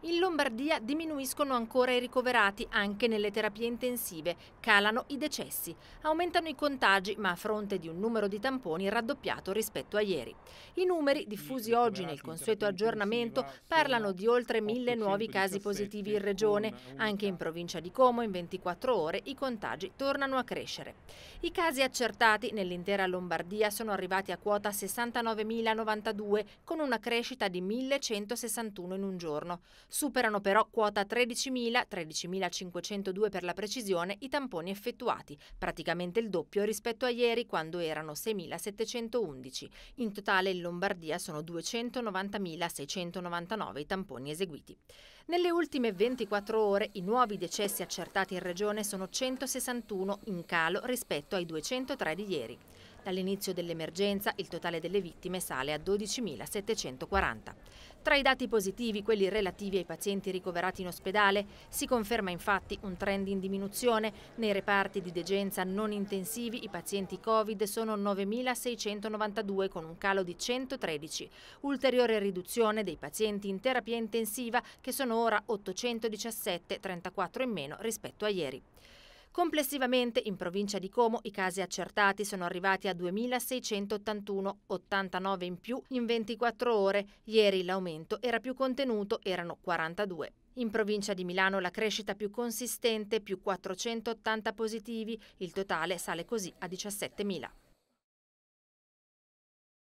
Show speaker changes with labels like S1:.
S1: In Lombardia diminuiscono ancora i ricoverati anche nelle terapie intensive, calano i decessi, aumentano i contagi ma a fronte di un numero di tamponi raddoppiato rispetto a ieri. I numeri diffusi oggi nel consueto aggiornamento parlano di oltre mille nuovi casi positivi in regione, anche in provincia di Como in 24 ore i contagi tornano a crescere. I casi accertati nell'intera Lombardia sono arrivati a quota 69.092 con una crescita di 1.161 in un giorno. Superano però quota 13.000, 13.502 per la precisione, i tamponi effettuati, praticamente il doppio rispetto a ieri quando erano 6.711. In totale in Lombardia sono 290.699 i tamponi eseguiti. Nelle ultime 24 ore i nuovi decessi accertati in regione sono 161 in calo rispetto ai 203 di ieri. Dall'inizio dell'emergenza il totale delle vittime sale a 12.740. Tra i dati positivi, quelli relativi ai pazienti ricoverati in ospedale, si conferma infatti un trend in diminuzione. Nei reparti di degenza non intensivi i pazienti Covid sono 9.692 con un calo di 113. Ulteriore riduzione dei pazienti in terapia intensiva che sono ora 817, 34 in meno rispetto a ieri. Complessivamente in provincia di Como i casi accertati sono arrivati a 2.681, 89 in più in 24 ore. Ieri l'aumento era più contenuto, erano 42. In provincia di Milano la crescita più consistente, più 480 positivi, il totale sale così a 17.000.